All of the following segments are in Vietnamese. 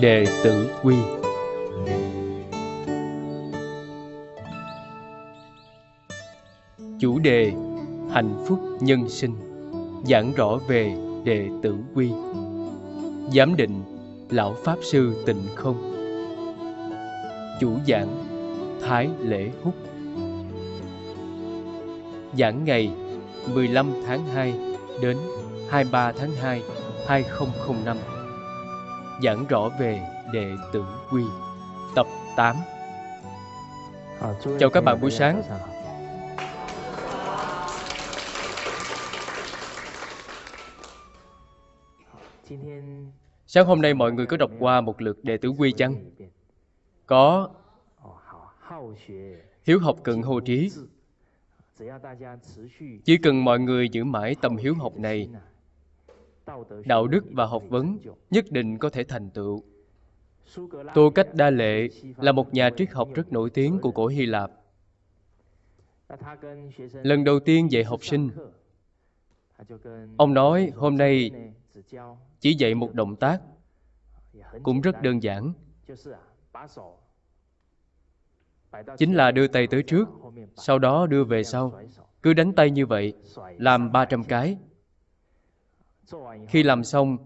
Đệ tử quy Chủ đề Hạnh phúc nhân sinh Giảng rõ về đệ tử quy Giám định Lão Pháp Sư Tịnh Không Chủ giảng Thái Lễ Húc Giảng ngày 15 tháng 2 đến 23 tháng 2 2005 giảng rõ về đệ tử quy tập 8 Chào các bạn buổi sáng Sáng hôm nay mọi người có đọc qua một lượt đệ tử quy chăng? Có Hiếu học cần hô trí Chỉ cần mọi người giữ mãi tâm hiếu học này đạo đức và học vấn nhất định có thể thành tựu. Tô Cách Đa Lệ là một nhà triết học rất nổi tiếng của cổ Hy Lạp. Lần đầu tiên dạy học sinh, ông nói hôm nay chỉ dạy một động tác, cũng rất đơn giản. Chính là đưa tay tới trước, sau đó đưa về sau. Cứ đánh tay như vậy, làm 300 cái, khi làm xong,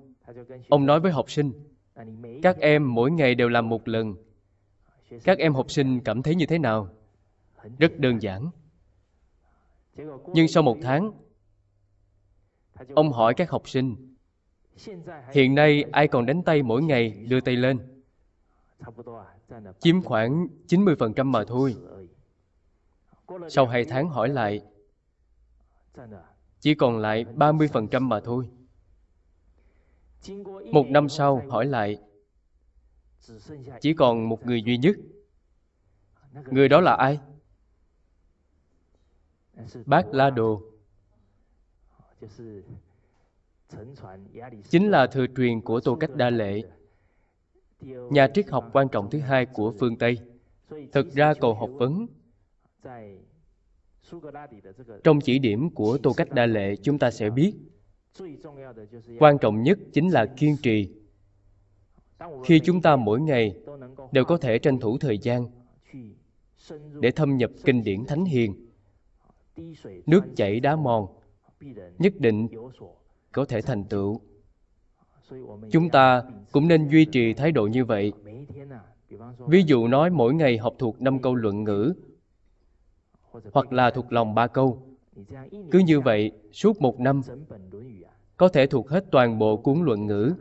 ông nói với học sinh, các em mỗi ngày đều làm một lần. Các em học sinh cảm thấy như thế nào? Rất đơn giản. Nhưng sau một tháng, ông hỏi các học sinh, hiện nay ai còn đánh tay mỗi ngày đưa tay lên? Chiếm khoảng 90% mà thôi. Sau hai tháng hỏi lại, chỉ còn lại 30% mà thôi. Một năm sau hỏi lại Chỉ còn một người duy nhất Người đó là ai? Bác La Đồ Chính là thừa truyền của Tô Cách Đa Lệ Nhà triết học quan trọng thứ hai của phương Tây Thực ra cầu học vấn trong chỉ điểm của Tô Cách Đa Lệ chúng ta sẽ biết quan trọng nhất chính là kiên trì khi chúng ta mỗi ngày đều có thể tranh thủ thời gian để thâm nhập kinh điển thánh hiền nước chảy đá mòn nhất định có thể thành tựu chúng ta cũng nên duy trì thái độ như vậy ví dụ nói mỗi ngày học thuộc năm câu luận ngữ hoặc là thuộc lòng ba câu cứ như vậy, suốt một năm, có thể thuộc hết toàn bộ cuốn luận ngữ.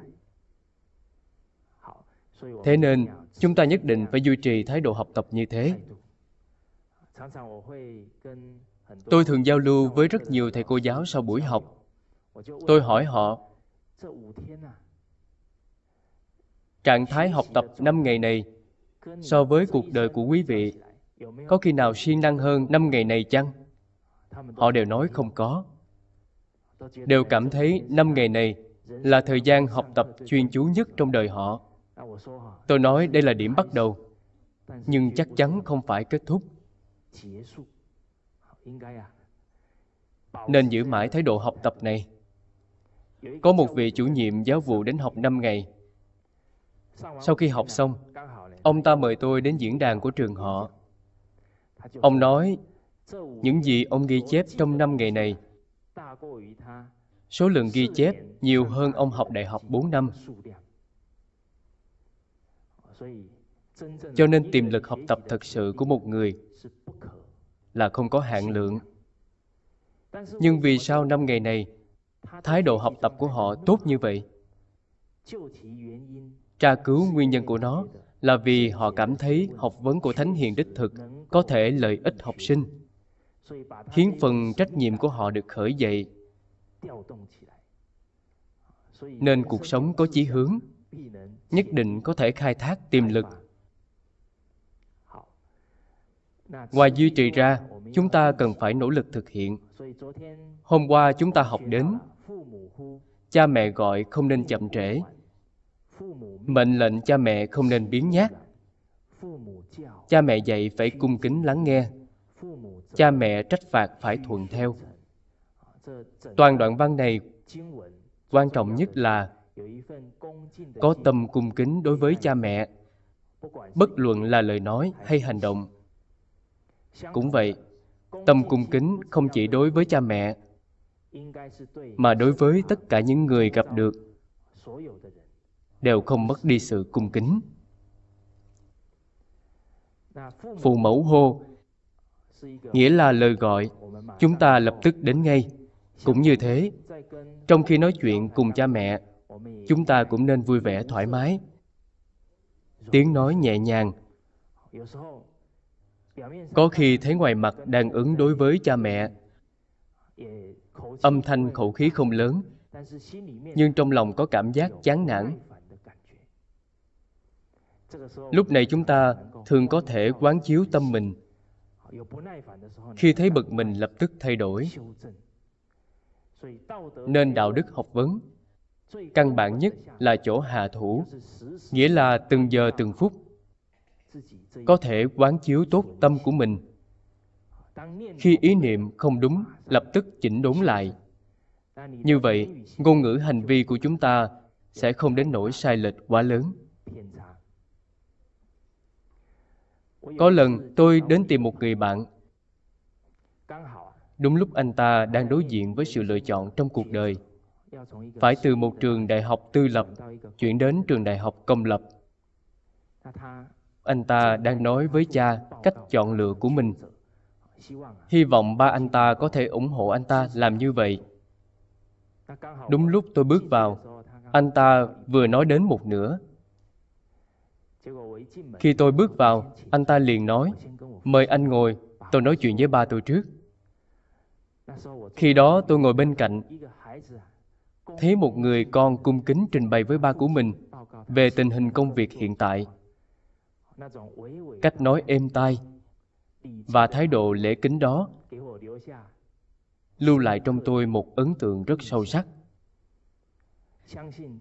Thế nên, chúng ta nhất định phải duy trì thái độ học tập như thế. Tôi thường giao lưu với rất nhiều thầy cô giáo sau buổi học. Tôi hỏi họ, trạng thái học tập 5 ngày này so với cuộc đời của quý vị, có khi nào siêng năng hơn 5 ngày này chăng? Họ đều nói không có. Đều cảm thấy năm ngày này là thời gian học tập chuyên chú nhất trong đời họ. Tôi nói đây là điểm bắt đầu, nhưng chắc chắn không phải kết thúc. Nên giữ mãi thái độ học tập này. Có một vị chủ nhiệm giáo vụ đến học năm ngày. Sau khi học xong, ông ta mời tôi đến diễn đàn của trường họ. Ông nói những gì ông ghi chép trong năm ngày này, số lượng ghi chép nhiều hơn ông học đại học 4 năm. Cho nên tiềm lực học tập thật sự của một người là không có hạn lượng. Nhưng vì sao năm ngày này, thái độ học tập của họ tốt như vậy? Tra cứu nguyên nhân của nó là vì họ cảm thấy học vấn của Thánh Hiền đích thực có thể lợi ích học sinh khiến phần trách nhiệm của họ được khởi dậy nên cuộc sống có chí hướng nhất định có thể khai thác tiềm lực ngoài duy trì ra chúng ta cần phải nỗ lực thực hiện hôm qua chúng ta học đến cha mẹ gọi không nên chậm trễ mệnh lệnh cha mẹ không nên biến nhát cha mẹ dạy phải cung kính lắng nghe cha mẹ trách phạt phải thuận theo. Toàn đoạn văn này quan trọng nhất là có tâm cung kính đối với cha mẹ, bất luận là lời nói hay hành động. Cũng vậy, tâm cung kính không chỉ đối với cha mẹ, mà đối với tất cả những người gặp được đều không mất đi sự cung kính. Phụ mẫu hô nghĩa là lời gọi chúng ta lập tức đến ngay cũng như thế trong khi nói chuyện cùng cha mẹ chúng ta cũng nên vui vẻ thoải mái tiếng nói nhẹ nhàng có khi thấy ngoài mặt đang ứng đối với cha mẹ âm thanh khẩu khí không lớn nhưng trong lòng có cảm giác chán nản lúc này chúng ta thường có thể quán chiếu tâm mình khi thấy bực mình lập tức thay đổi nên đạo đức học vấn căn bản nhất là chỗ hạ thủ nghĩa là từng giờ từng phút có thể quán chiếu tốt tâm của mình khi ý niệm không đúng lập tức chỉnh đốn lại như vậy ngôn ngữ hành vi của chúng ta sẽ không đến nỗi sai lệch quá lớn có lần tôi đến tìm một người bạn Đúng lúc anh ta đang đối diện với sự lựa chọn trong cuộc đời Phải từ một trường đại học tư lập Chuyển đến trường đại học công lập Anh ta đang nói với cha cách chọn lựa của mình Hy vọng ba anh ta có thể ủng hộ anh ta làm như vậy Đúng lúc tôi bước vào Anh ta vừa nói đến một nửa khi tôi bước vào, anh ta liền nói, mời anh ngồi, tôi nói chuyện với ba tôi trước. Khi đó tôi ngồi bên cạnh, thấy một người con cung kính trình bày với ba của mình về tình hình công việc hiện tại. Cách nói êm tai và thái độ lễ kính đó lưu lại trong tôi một ấn tượng rất sâu sắc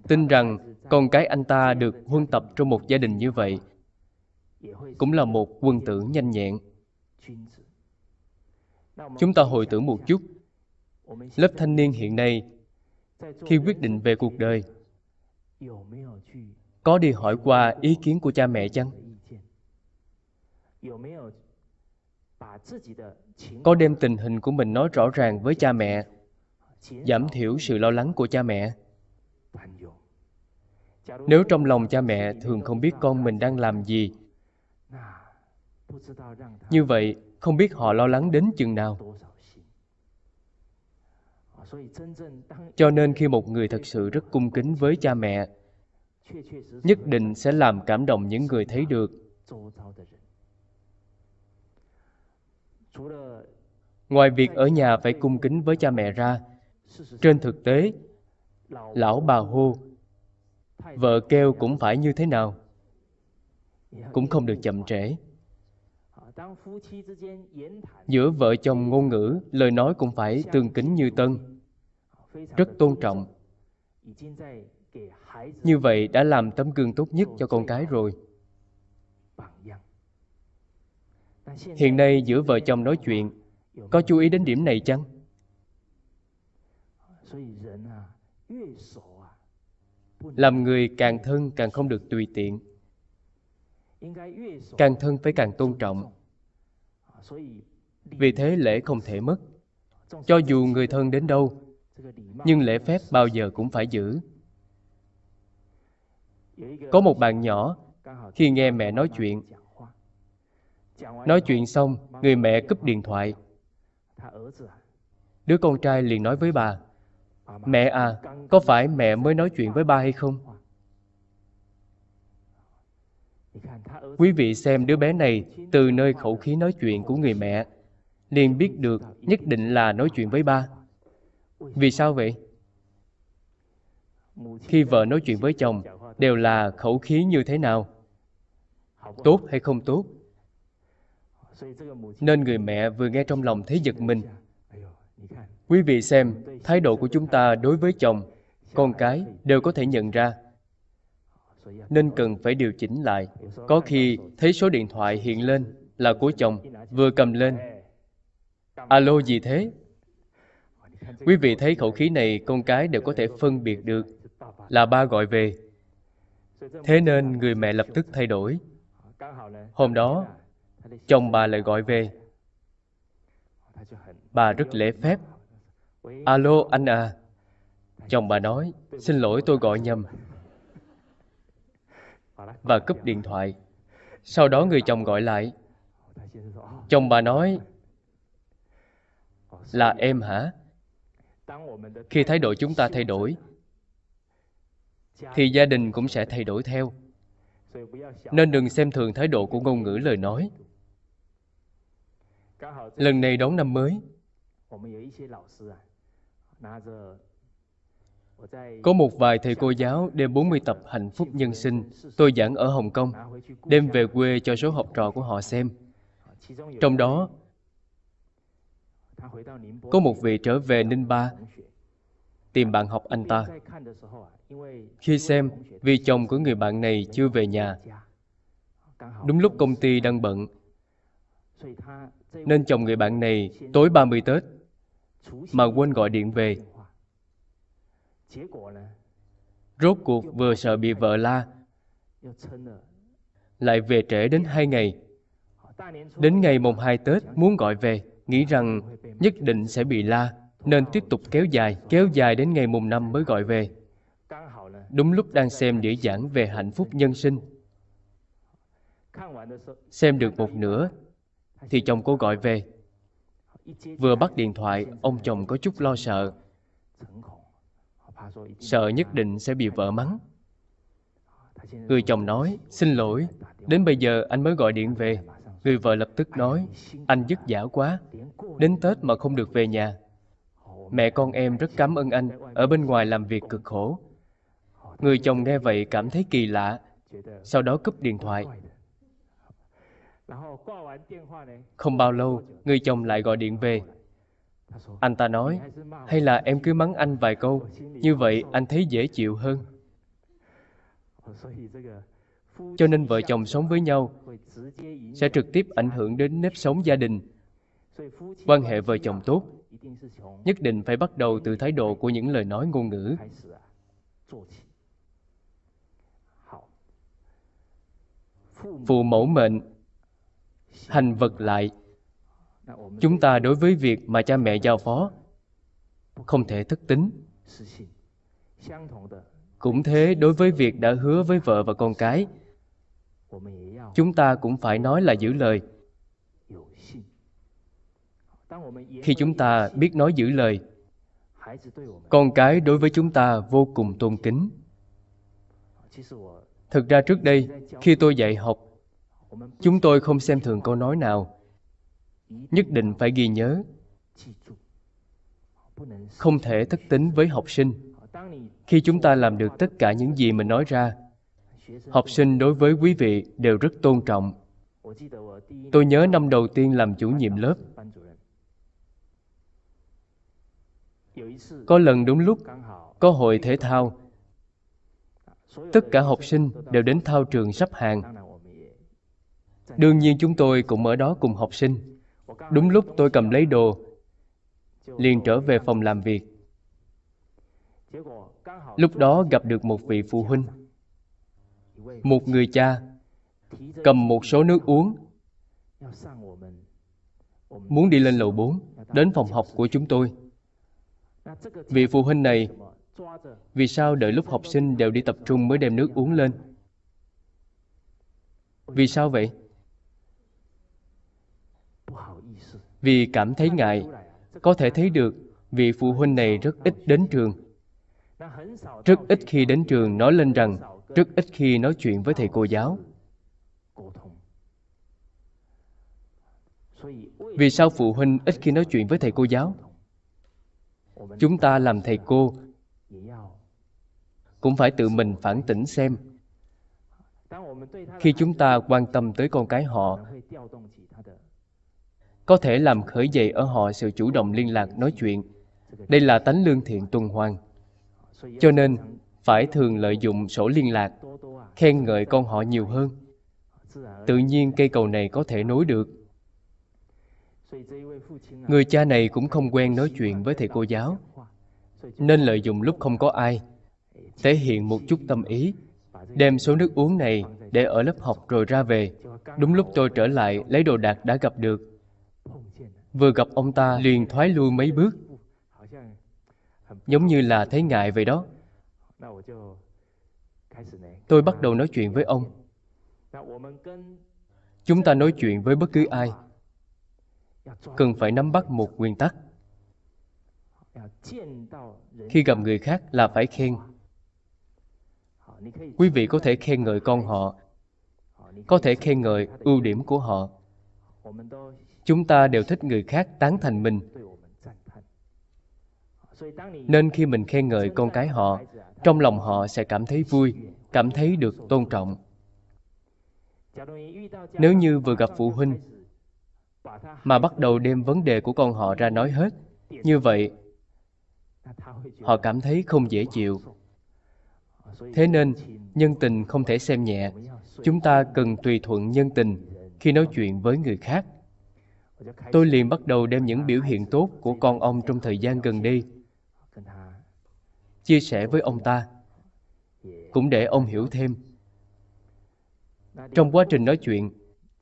tin rằng con cái anh ta được huân tập trong một gia đình như vậy cũng là một quân tử nhanh nhẹn chúng ta hồi tưởng một chút lớp thanh niên hiện nay khi quyết định về cuộc đời có đi hỏi qua ý kiến của cha mẹ chăng có đem tình hình của mình nói rõ ràng với cha mẹ giảm thiểu sự lo lắng của cha mẹ nếu trong lòng cha mẹ thường không biết con mình đang làm gì như vậy không biết họ lo lắng đến chừng nào cho nên khi một người thật sự rất cung kính với cha mẹ nhất định sẽ làm cảm động những người thấy được ngoài việc ở nhà phải cung kính với cha mẹ ra trên thực tế lão bà hô vợ kêu cũng phải như thế nào cũng không được chậm trễ giữa vợ chồng ngôn ngữ lời nói cũng phải tương kính như tân rất tôn trọng như vậy đã làm tấm gương tốt nhất cho con cái rồi hiện nay giữa vợ chồng nói chuyện có chú ý đến điểm này chăng làm người càng thân càng không được tùy tiện càng thân phải càng tôn trọng vì thế lễ không thể mất cho dù người thân đến đâu nhưng lễ phép bao giờ cũng phải giữ có một bạn nhỏ khi nghe mẹ nói chuyện nói chuyện xong người mẹ cúp điện thoại đứa con trai liền nói với bà Mẹ à, có phải mẹ mới nói chuyện với ba hay không? Quý vị xem đứa bé này từ nơi khẩu khí nói chuyện của người mẹ, liền biết được nhất định là nói chuyện với ba. Vì sao vậy? Khi vợ nói chuyện với chồng, đều là khẩu khí như thế nào? Tốt hay không tốt? Nên người mẹ vừa nghe trong lòng thấy giật mình. Quý vị xem, thái độ của chúng ta đối với chồng, con cái đều có thể nhận ra. Nên cần phải điều chỉnh lại. Có khi thấy số điện thoại hiện lên là của chồng, vừa cầm lên. Alo gì thế? Quý vị thấy khẩu khí này con cái đều có thể phân biệt được là ba gọi về. Thế nên người mẹ lập tức thay đổi. Hôm đó, chồng bà lại gọi về. Bà rất lễ phép Alo anh à Chồng bà nói Xin lỗi tôi gọi nhầm Và cúp điện thoại Sau đó người chồng gọi lại Chồng bà nói Là em hả Khi thái độ chúng ta thay đổi Thì gia đình cũng sẽ thay đổi theo Nên đừng xem thường thái độ của ngôn ngữ lời nói Lần này đón năm mới có một vài thầy cô giáo đem 40 tập Hạnh phúc nhân sinh tôi giảng ở Hồng Kông, đem về quê cho số học trò của họ xem. Trong đó, có một vị trở về Ninh Ba tìm bạn học anh ta. Khi xem, vì chồng của người bạn này chưa về nhà, đúng lúc công ty đang bận, nên chồng người bạn này tối 30 Tết mà quên gọi điện về rốt cuộc vừa sợ bị vợ la lại về trễ đến hai ngày đến ngày mùng hai tết muốn gọi về nghĩ rằng nhất định sẽ bị la nên tiếp tục kéo dài kéo dài đến ngày mùng năm mới gọi về đúng lúc đang xem đĩa giảng về hạnh phúc nhân sinh xem được một nửa thì chồng cô gọi về Vừa bắt điện thoại, ông chồng có chút lo sợ. Sợ nhất định sẽ bị vợ mắng. Người chồng nói, xin lỗi, đến bây giờ anh mới gọi điện về. Người vợ lập tức nói, anh dứt giả quá, đến Tết mà không được về nhà. Mẹ con em rất cảm ơn anh, ở bên ngoài làm việc cực khổ. Người chồng nghe vậy cảm thấy kỳ lạ, sau đó cúp điện thoại, không bao lâu, người chồng lại gọi điện về. Anh ta nói, hay là em cứ mắng anh vài câu, như vậy anh thấy dễ chịu hơn. Cho nên vợ chồng sống với nhau sẽ trực tiếp ảnh hưởng đến nếp sống gia đình. Quan hệ vợ chồng tốt nhất định phải bắt đầu từ thái độ của những lời nói ngôn ngữ. Phụ mẫu mệnh hành vật lại chúng ta đối với việc mà cha mẹ giao phó không thể thất tính cũng thế đối với việc đã hứa với vợ và con cái chúng ta cũng phải nói là giữ lời khi chúng ta biết nói giữ lời con cái đối với chúng ta vô cùng tôn kính thực ra trước đây khi tôi dạy học Chúng tôi không xem thường câu nói nào. Nhất định phải ghi nhớ. Không thể thất tính với học sinh. Khi chúng ta làm được tất cả những gì mình nói ra, học sinh đối với quý vị đều rất tôn trọng. Tôi nhớ năm đầu tiên làm chủ nhiệm lớp. Có lần đúng lúc, có hội thể thao, tất cả học sinh đều đến thao trường sắp hàng Đương nhiên chúng tôi cũng ở đó cùng học sinh. Đúng lúc tôi cầm lấy đồ, liền trở về phòng làm việc. Lúc đó gặp được một vị phụ huynh, một người cha, cầm một số nước uống, muốn đi lên lầu 4, đến phòng học của chúng tôi. Vị phụ huynh này, vì sao đợi lúc học sinh đều đi tập trung mới đem nước uống lên? Vì sao vậy? vì cảm thấy ngại. Có thể thấy được, vị phụ huynh này rất ít đến trường. Rất ít khi đến trường nói lên rằng, rất ít khi nói chuyện với thầy cô giáo. Vì sao phụ huynh ít khi nói chuyện với thầy cô giáo? Chúng ta làm thầy cô cũng phải tự mình phản tỉnh xem. Khi chúng ta quan tâm tới con cái họ, có thể làm khởi dậy ở họ sự chủ động liên lạc nói chuyện. Đây là tánh lương thiện tuần hoàn. Cho nên, phải thường lợi dụng sổ liên lạc, khen ngợi con họ nhiều hơn. Tự nhiên cây cầu này có thể nối được. Người cha này cũng không quen nói chuyện với thầy cô giáo, nên lợi dụng lúc không có ai, thể hiện một chút tâm ý, đem số nước uống này để ở lớp học rồi ra về. Đúng lúc tôi trở lại lấy đồ đạc đã gặp được, Vừa gặp ông ta liền thoái lui mấy bước Giống như là thấy ngại vậy đó Tôi bắt đầu nói chuyện với ông Chúng ta nói chuyện với bất cứ ai Cần phải nắm bắt một nguyên tắc Khi gặp người khác là phải khen Quý vị có thể khen ngợi con họ Có thể khen ngợi ưu điểm của họ chúng ta đều thích người khác tán thành mình nên khi mình khen ngợi con cái họ trong lòng họ sẽ cảm thấy vui cảm thấy được tôn trọng nếu như vừa gặp phụ huynh mà bắt đầu đem vấn đề của con họ ra nói hết như vậy họ cảm thấy không dễ chịu thế nên nhân tình không thể xem nhẹ chúng ta cần tùy thuận nhân tình khi nói chuyện với người khác Tôi liền bắt đầu đem những biểu hiện tốt của con ông trong thời gian gần đây chia sẻ với ông ta, cũng để ông hiểu thêm. Trong quá trình nói chuyện,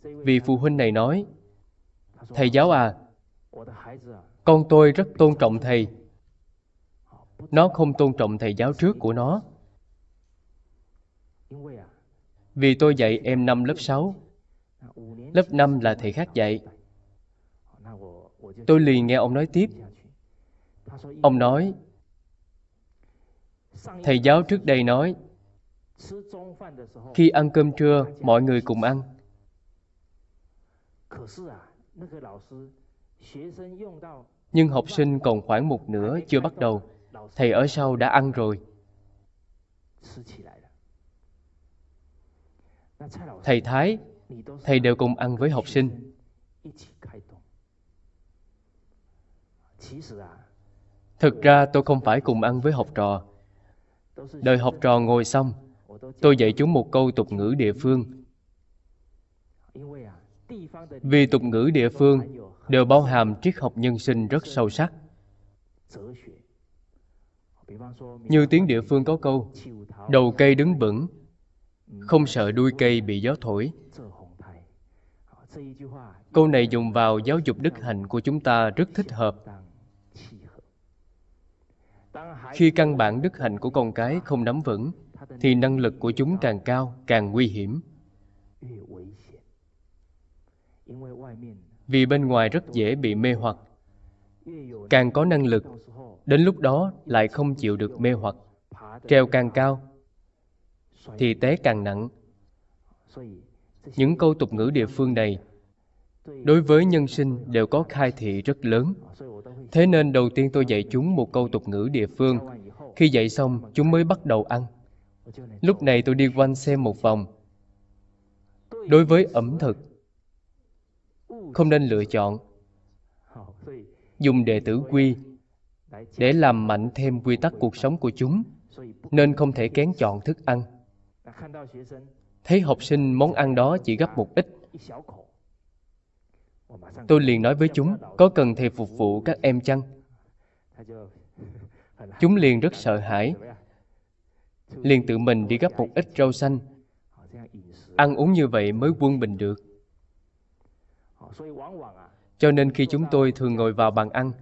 vì phụ huynh này nói, Thầy giáo à, con tôi rất tôn trọng thầy. Nó không tôn trọng thầy giáo trước của nó. Vì tôi dạy em năm lớp 6, lớp 5 là thầy khác dạy. Tôi liền nghe ông nói tiếp. Ông nói, Thầy giáo trước đây nói, khi ăn cơm trưa, mọi người cùng ăn. Nhưng học sinh còn khoảng một nửa chưa bắt đầu, thầy ở sau đã ăn rồi. Thầy Thái, thầy đều cùng ăn với học sinh. Thực ra tôi không phải cùng ăn với học trò. Đợi học trò ngồi xong, tôi dạy chúng một câu tục ngữ địa phương. Vì tục ngữ địa phương đều bao hàm triết học nhân sinh rất sâu sắc. Như tiếng địa phương có câu, đầu cây đứng vững, không sợ đuôi cây bị gió thổi. Câu này dùng vào giáo dục đức hạnh của chúng ta rất thích hợp khi căn bản đức hạnh của con cái không nắm vững, thì năng lực của chúng càng cao, càng nguy hiểm. Vì bên ngoài rất dễ bị mê hoặc. Càng có năng lực, đến lúc đó lại không chịu được mê hoặc. Treo càng cao, thì té càng nặng. Những câu tục ngữ địa phương này đối với nhân sinh đều có khai thị rất lớn Thế nên đầu tiên tôi dạy chúng một câu tục ngữ địa phương. Khi dạy xong, chúng mới bắt đầu ăn. Lúc này tôi đi quanh xem một vòng. Đối với ẩm thực, không nên lựa chọn. Dùng đệ tử quy để làm mạnh thêm quy tắc cuộc sống của chúng, nên không thể kén chọn thức ăn. Thấy học sinh món ăn đó chỉ gấp một ít, Tôi liền nói với chúng, có cần thầy phục vụ các em chăng? Chúng liền rất sợ hãi, liền tự mình đi gấp một ít rau xanh. Ăn uống như vậy mới quân bình được. Cho nên khi chúng tôi thường ngồi vào bàn ăn,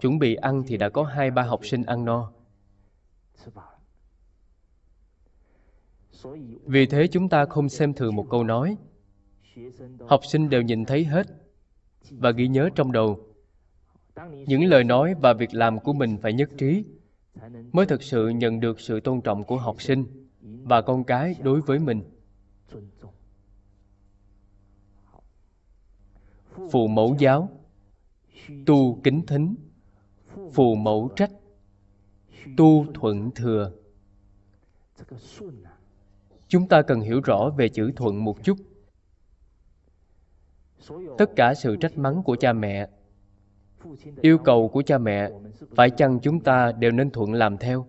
chuẩn bị ăn thì đã có hai ba học sinh ăn no. Vì thế chúng ta không xem thường một câu nói học sinh đều nhìn thấy hết và ghi nhớ trong đầu những lời nói và việc làm của mình phải nhất trí mới thực sự nhận được sự tôn trọng của học sinh và con cái đối với mình phụ mẫu giáo tu kính thính phụ mẫu trách tu thuận thừa chúng ta cần hiểu rõ về chữ thuận một chút tất cả sự trách mắng của cha mẹ yêu cầu của cha mẹ phải chăng chúng ta đều nên thuận làm theo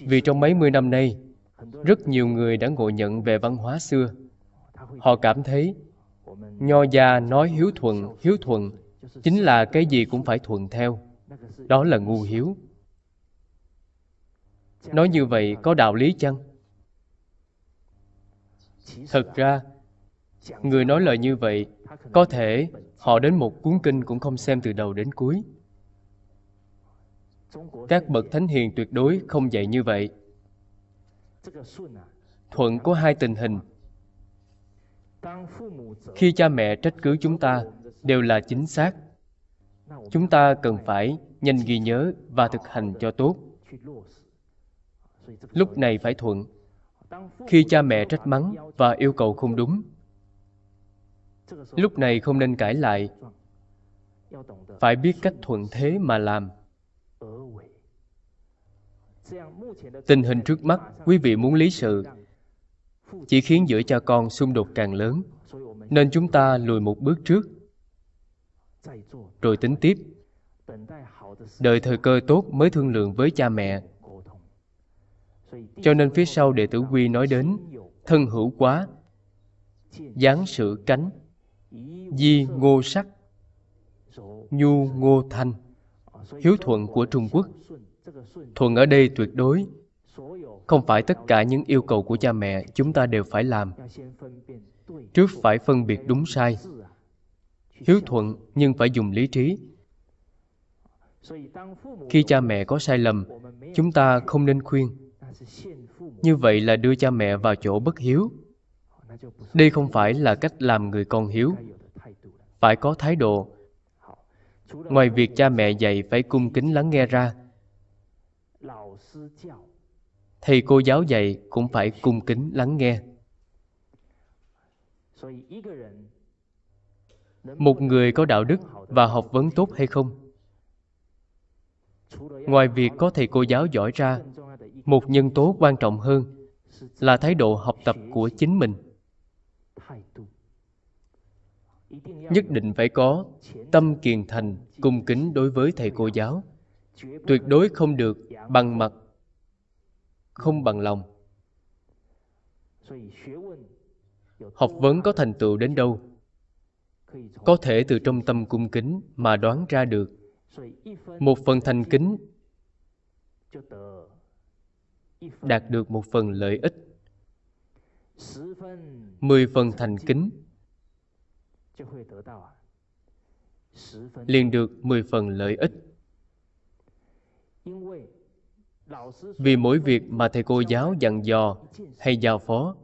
vì trong mấy mươi năm nay rất nhiều người đã ngộ nhận về văn hóa xưa họ cảm thấy nho gia nói hiếu thuận hiếu thuận chính là cái gì cũng phải thuận theo đó là ngu hiếu nói như vậy có đạo lý chăng thật ra người nói lời như vậy có thể họ đến một cuốn kinh cũng không xem từ đầu đến cuối các bậc thánh hiền tuyệt đối không dạy như vậy thuận có hai tình hình khi cha mẹ trách cứ chúng ta đều là chính xác chúng ta cần phải nhanh ghi nhớ và thực hành cho tốt lúc này phải thuận khi cha mẹ trách mắng và yêu cầu không đúng lúc này không nên cãi lại phải biết cách thuận thế mà làm tình hình trước mắt quý vị muốn lý sự chỉ khiến giữa cha con xung đột càng lớn nên chúng ta lùi một bước trước rồi tính tiếp đợi thời cơ tốt mới thương lượng với cha mẹ cho nên phía sau đệ tử Quy nói đến thân hữu quá, giáng sự cánh, di ngô sắc, nhu ngô thanh, hiếu thuận của Trung Quốc. Thuận ở đây tuyệt đối, không phải tất cả những yêu cầu của cha mẹ chúng ta đều phải làm. Trước phải phân biệt đúng sai. Hiếu thuận nhưng phải dùng lý trí, khi cha mẹ có sai lầm chúng ta không nên khuyên như vậy là đưa cha mẹ vào chỗ bất hiếu. Đây không phải là cách làm người con hiếu. Phải có thái độ. Ngoài việc cha mẹ dạy phải cung kính lắng nghe ra, thầy cô giáo dạy cũng phải cung kính lắng nghe. Một người có đạo đức và học vấn tốt hay không? Ngoài việc có thầy cô giáo giỏi ra, một nhân tố quan trọng hơn là thái độ học tập của chính mình nhất định phải có tâm kiền thành cung kính đối với thầy cô giáo tuyệt đối không được bằng mặt không bằng lòng học vấn có thành tựu đến đâu có thể từ trong tâm cung kính mà đoán ra được một phần thành kính đạt được một phần lợi ích. Mười phần thành kính liền được mười phần lợi ích. Vì mỗi việc mà thầy cô giáo dặn dò hay giao phó,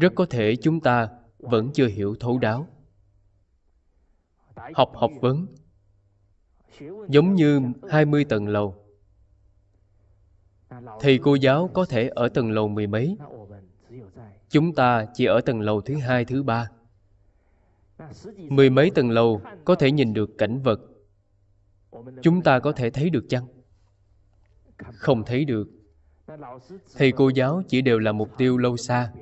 rất có thể chúng ta vẫn chưa hiểu thấu đáo. Học học vấn giống như 20 tầng lầu Thầy cô giáo có thể ở tầng lầu mười mấy. Chúng ta chỉ ở tầng lầu thứ hai, thứ ba. Mười mấy tầng lầu có thể nhìn được cảnh vật. Chúng ta có thể thấy được chăng? Không thấy được. Thầy cô giáo chỉ đều là mục tiêu lâu xa.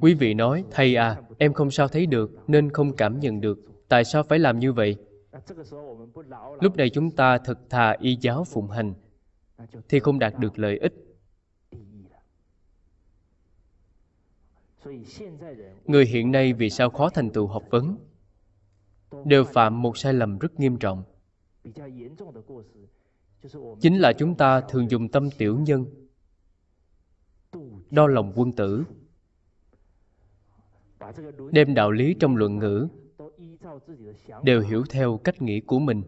Quý vị nói, thầy à, em không sao thấy được nên không cảm nhận được. Tại sao phải làm như vậy? Lúc này chúng ta thật thà y giáo phụng hành, thì không đạt được lợi ích người hiện nay vì sao khó thành tựu học vấn đều phạm một sai lầm rất nghiêm trọng chính là chúng ta thường dùng tâm tiểu nhân đo lòng quân tử đem đạo lý trong luận ngữ đều hiểu theo cách nghĩ của mình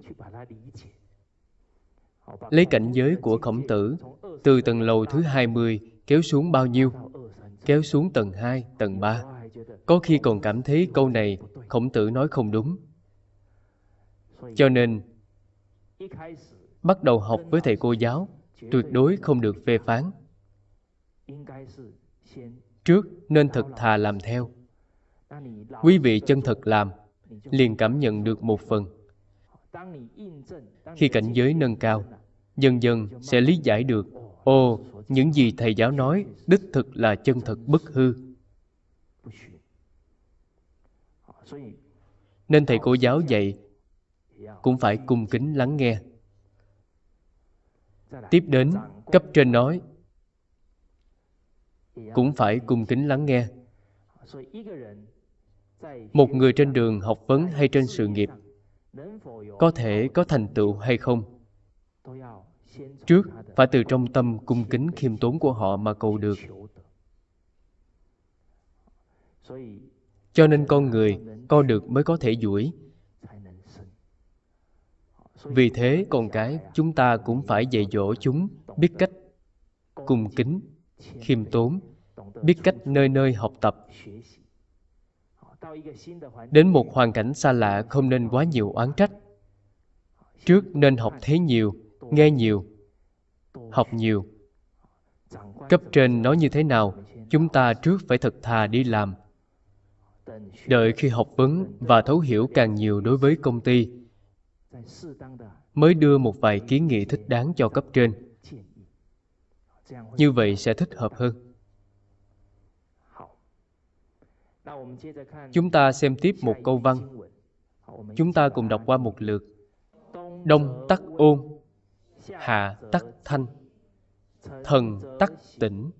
Lấy cảnh giới của khổng tử từ tầng lầu thứ 20 kéo xuống bao nhiêu? Kéo xuống tầng 2, tầng 3. Có khi còn cảm thấy câu này khổng tử nói không đúng. Cho nên, bắt đầu học với thầy cô giáo tuyệt đối không được phê phán. Trước nên thật thà làm theo. Quý vị chân thật làm, liền cảm nhận được một phần khi cảnh giới nâng cao, dần dần sẽ lý giải được, ồ, những gì thầy giáo nói đích thực là chân thật bất hư. Nên thầy cô giáo dạy cũng phải cung kính lắng nghe. Tiếp đến, cấp trên nói cũng phải cung kính lắng nghe. Một người trên đường học vấn hay trên sự nghiệp có thể có thành tựu hay không trước phải từ trong tâm cung kính khiêm tốn của họ mà cầu được cho nên con người co được mới có thể duỗi vì thế con cái chúng ta cũng phải dạy dỗ chúng biết cách cung kính khiêm tốn biết cách nơi nơi học tập Đến một hoàn cảnh xa lạ không nên quá nhiều oán trách. Trước nên học thấy nhiều, nghe nhiều, học nhiều. Cấp trên nói như thế nào, chúng ta trước phải thật thà đi làm. Đợi khi học vấn và thấu hiểu càng nhiều đối với công ty, mới đưa một vài kiến nghị thích đáng cho cấp trên. Như vậy sẽ thích hợp hơn. Chúng ta xem tiếp một câu văn. Chúng ta cùng đọc qua một lượt. Đông tắc ôn, hạ tắc thanh, thần tắc tỉnh,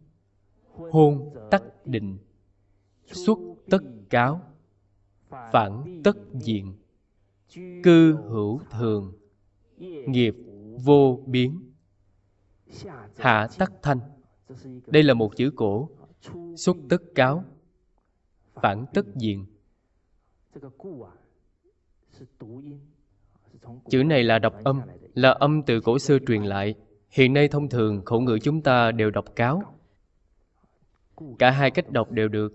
hôn tắc định, xuất tất cáo, phản tất diện, cư hữu thường, nghiệp vô biến, hạ tắc thanh. Đây là một chữ cổ, xuất tất cáo phản tất diện chữ này là đọc âm là âm từ cổ xưa truyền lại hiện nay thông thường khẩu ngữ chúng ta đều đọc cáo cả hai cách đọc đều được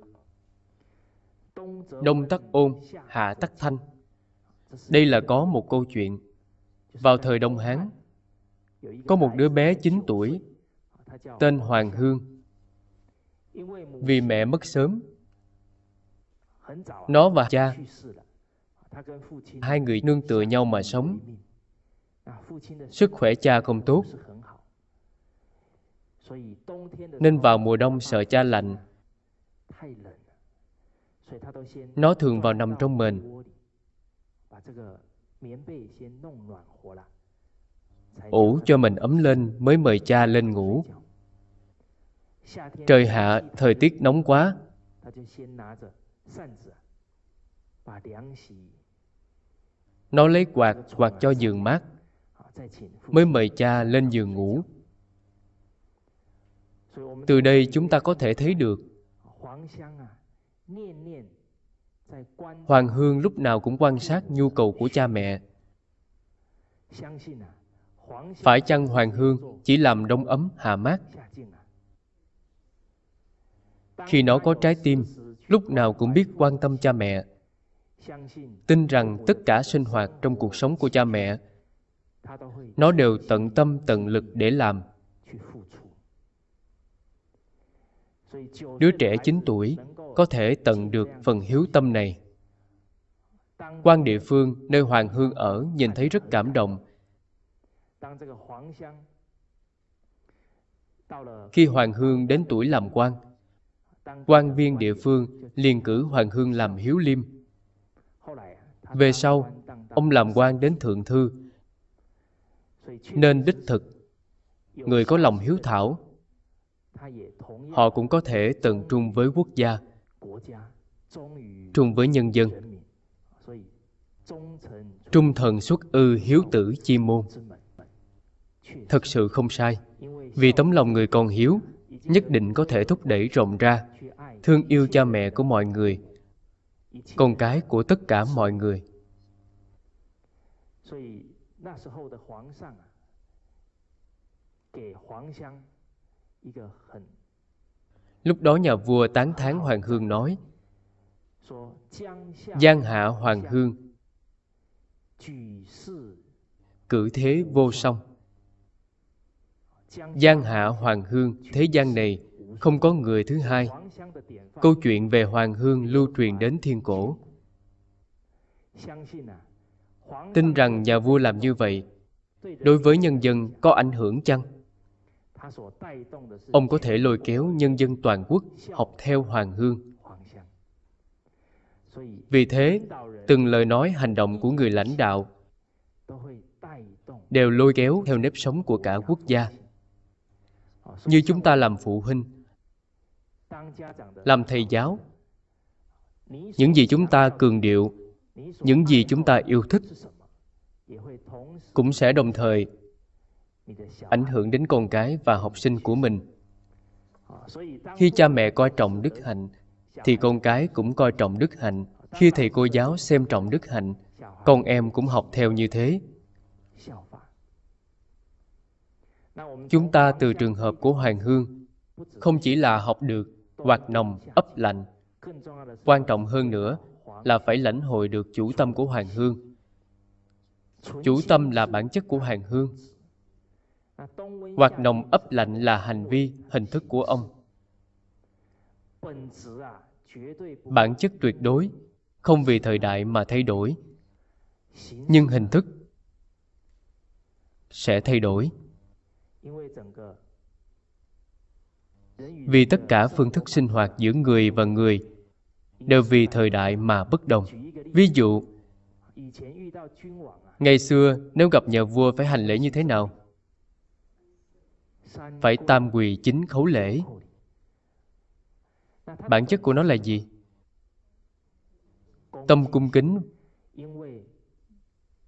đông tắc ôn hạ tắc thanh đây là có một câu chuyện vào thời đông hán có một đứa bé 9 tuổi tên hoàng hương vì mẹ mất sớm nó và cha Hai người nương tựa nhau mà sống Sức khỏe cha không tốt Nên vào mùa đông sợ cha lạnh Nó thường vào nằm trong mình ủ cho mình ấm lên mới mời cha lên ngủ. Trời hạ, thời tiết nóng quá. Nó lấy quạt quạt cho giường mát Mới mời cha lên giường ngủ Từ đây chúng ta có thể thấy được à, Hoàng Hương lúc nào cũng quan sát nhu cầu của cha mẹ à, Phải chăng Hoàng Hương chỉ làm đông ấm hạ mát à. Khi nó có trái tim lúc nào cũng biết quan tâm cha mẹ tin rằng tất cả sinh hoạt trong cuộc sống của cha mẹ nó đều tận tâm tận lực để làm đứa trẻ 9 tuổi có thể tận được phần hiếu tâm này quan địa phương nơi hoàng hương ở nhìn thấy rất cảm động khi hoàng hương đến tuổi làm quan quan viên địa phương liền cử Hoàng Hương làm hiếu liêm. Về sau, ông làm quan đến Thượng Thư, nên đích thực, người có lòng hiếu thảo, họ cũng có thể tận trung với quốc gia, trung với nhân dân. Trung thần xuất ư hiếu tử chi môn. Thật sự không sai, vì tấm lòng người còn hiếu nhất định có thể thúc đẩy rộng ra thương yêu cha mẹ của mọi người con cái của tất cả mọi người lúc đó nhà vua tán thán hoàng hương nói giang hạ hoàng hương cử thế vô song Giang hạ Hoàng Hương, thế gian này không có người thứ hai. Câu chuyện về Hoàng Hương lưu truyền đến thiên cổ. Tin rằng nhà vua làm như vậy đối với nhân dân có ảnh hưởng chăng? Ông có thể lôi kéo nhân dân toàn quốc học theo Hoàng Hương. Vì thế, từng lời nói hành động của người lãnh đạo đều lôi kéo theo nếp sống của cả quốc gia như chúng ta làm phụ huynh làm thầy giáo những gì chúng ta cường điệu những gì chúng ta yêu thích cũng sẽ đồng thời ảnh hưởng đến con cái và học sinh của mình khi cha mẹ coi trọng đức hạnh thì con cái cũng coi trọng đức hạnh khi thầy cô giáo xem trọng đức hạnh con em cũng học theo như thế chúng ta từ trường hợp của hoàng hương không chỉ là học được hoạt nồng ấp lạnh quan trọng hơn nữa là phải lãnh hội được chủ tâm của hoàng hương chủ tâm là bản chất của hoàng hương hoạt nồng ấp lạnh là hành vi hình thức của ông bản chất tuyệt đối không vì thời đại mà thay đổi nhưng hình thức sẽ thay đổi vì tất cả phương thức sinh hoạt giữa người và người đều vì thời đại mà bất đồng. Ví dụ, ngày xưa nếu gặp nhà vua phải hành lễ như thế nào? Phải tam quỳ chính khấu lễ. Bản chất của nó là gì? Tâm cung kính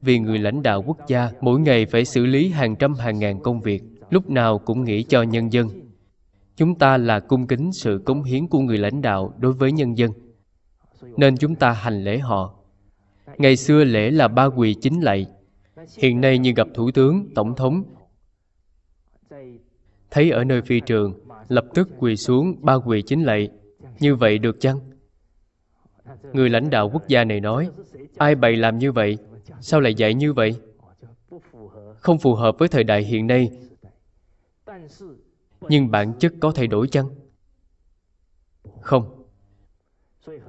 vì người lãnh đạo quốc gia mỗi ngày phải xử lý hàng trăm hàng ngàn công việc lúc nào cũng nghĩ cho nhân dân. Chúng ta là cung kính sự cống hiến của người lãnh đạo đối với nhân dân, nên chúng ta hành lễ họ. Ngày xưa lễ là ba quỳ chính lạy, hiện nay như gặp thủ tướng, tổng thống, thấy ở nơi phi trường, lập tức quỳ xuống ba quỳ chính lạy, như vậy được chăng? Người lãnh đạo quốc gia này nói, ai bày làm như vậy? Sao lại dạy như vậy? Không phù hợp với thời đại hiện nay nhưng bản chất có thay đổi chăng không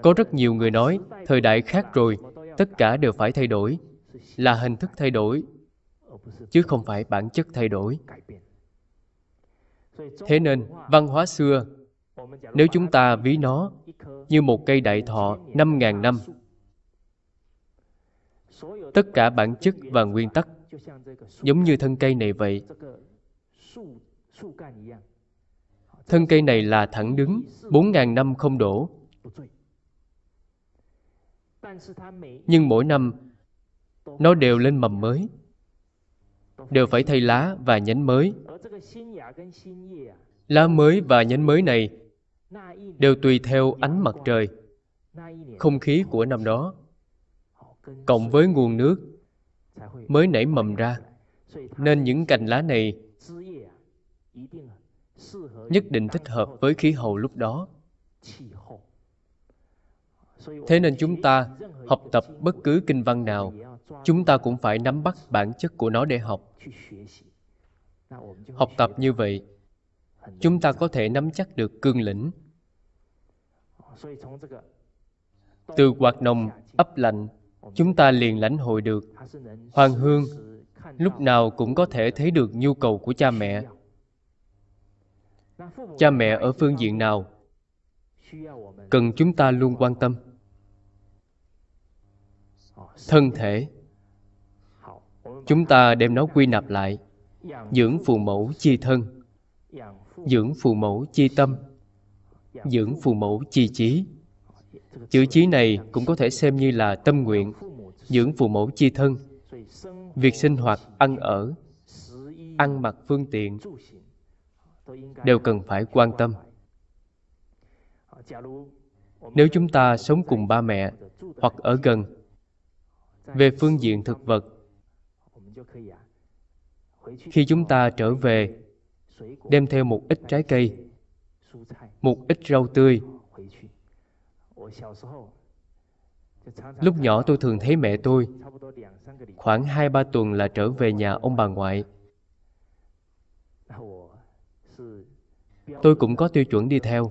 có rất nhiều người nói thời đại khác rồi tất cả đều phải thay đổi là hình thức thay đổi chứ không phải bản chất thay đổi thế nên văn hóa xưa nếu chúng ta ví nó như một cây đại thọ năm ngàn năm, tất cả bản chất và nguyên tắc giống như thân cây này vậy Thân cây này là thẳng đứng, 4.000 năm không đổ. Nhưng mỗi năm, nó đều lên mầm mới. Đều phải thay lá và nhánh mới. Lá mới và nhánh mới này đều tùy theo ánh mặt trời, không khí của năm đó, cộng với nguồn nước mới nảy mầm ra. Nên những cành lá này nhất định thích hợp với khí hậu lúc đó. Thế nên chúng ta học tập bất cứ kinh văn nào, chúng ta cũng phải nắm bắt bản chất của nó để học. Học tập như vậy, chúng ta có thể nắm chắc được cương lĩnh. Từ quạt nồng, ấp lạnh, chúng ta liền lãnh hội được. Hoàng hương lúc nào cũng có thể thấy được nhu cầu của cha mẹ cha mẹ ở phương diện nào cần chúng ta luôn quan tâm thân thể chúng ta đem nó quy nạp lại dưỡng phù mẫu chi thân dưỡng phù mẫu chi tâm dưỡng phù mẫu chi trí chữ trí này cũng có thể xem như là tâm nguyện dưỡng phù mẫu chi thân việc sinh hoạt ăn ở ăn mặc phương tiện đều cần phải quan tâm nếu chúng ta sống cùng ba mẹ hoặc ở gần về phương diện thực vật khi chúng ta trở về đem theo một ít trái cây một ít rau tươi lúc nhỏ tôi thường thấy mẹ tôi khoảng hai ba tuần là trở về nhà ông bà ngoại tôi cũng có tiêu chuẩn đi theo.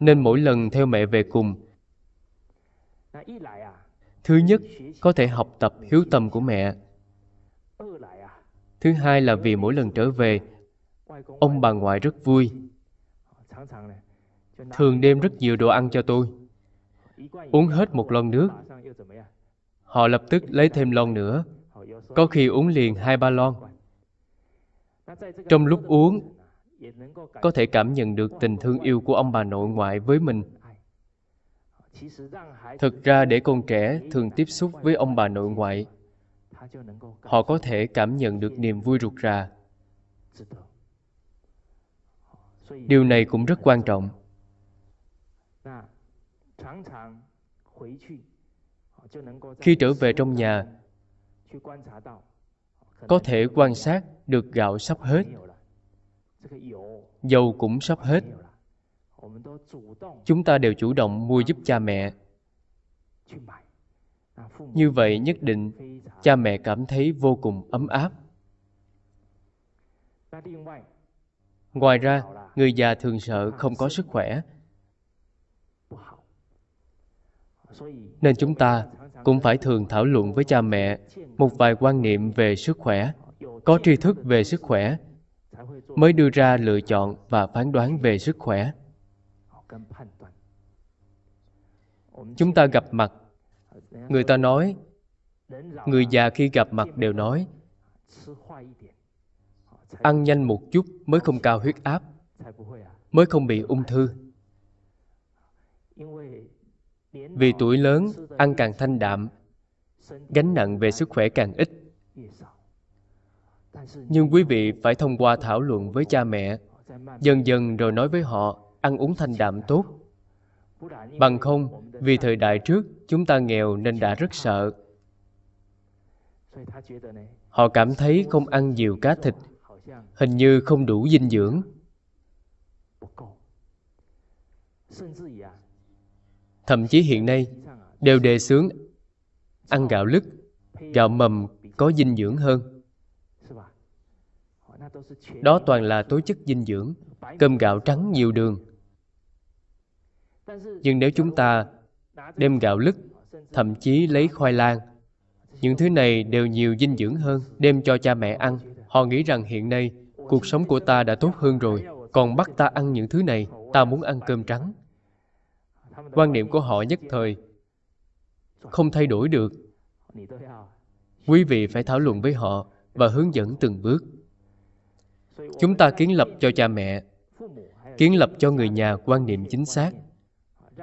Nên mỗi lần theo mẹ về cùng, thứ nhất, có thể học tập hiếu tâm của mẹ. Thứ hai là vì mỗi lần trở về, ông bà ngoại rất vui. Thường đem rất nhiều đồ ăn cho tôi. Uống hết một lon nước, họ lập tức lấy thêm lon nữa. Có khi uống liền hai ba lon trong lúc uống, có thể cảm nhận được tình thương yêu của ông bà nội ngoại với mình. Thực ra để con trẻ thường tiếp xúc với ông bà nội ngoại, họ có thể cảm nhận được niềm vui ruột rà. Điều này cũng rất quan trọng. Khi trở về trong nhà, có thể quan sát được gạo sắp hết dầu cũng sắp hết chúng ta đều chủ động mua giúp cha mẹ như vậy nhất định cha mẹ cảm thấy vô cùng ấm áp ngoài ra người già thường sợ không có sức khỏe Nên chúng ta cũng phải thường thảo luận với cha mẹ một vài quan niệm về sức khỏe, có tri thức về sức khỏe, mới đưa ra lựa chọn và phán đoán về sức khỏe. Chúng ta gặp mặt, người ta nói, người già khi gặp mặt đều nói, ăn nhanh một chút mới không cao huyết áp, mới không bị ung thư. Vì tuổi lớn, ăn càng thanh đạm, gánh nặng về sức khỏe càng ít. Nhưng quý vị phải thông qua thảo luận với cha mẹ, dần dần rồi nói với họ ăn uống thanh đạm tốt. Bằng không, vì thời đại trước chúng ta nghèo nên đã rất sợ. Họ cảm thấy không ăn nhiều cá thịt, hình như không đủ dinh dưỡng thậm chí hiện nay đều đề xướng ăn gạo lứt, gạo mầm có dinh dưỡng hơn. Đó toàn là tố chất dinh dưỡng, cơm gạo trắng nhiều đường. Nhưng nếu chúng ta đem gạo lứt, thậm chí lấy khoai lang, những thứ này đều nhiều dinh dưỡng hơn, đem cho cha mẹ ăn. Họ nghĩ rằng hiện nay, cuộc sống của ta đã tốt hơn rồi, còn bắt ta ăn những thứ này, ta muốn ăn cơm trắng quan niệm của họ nhất thời không thay đổi được quý vị phải thảo luận với họ và hướng dẫn từng bước chúng ta kiến lập cho cha mẹ kiến lập cho người nhà quan niệm chính xác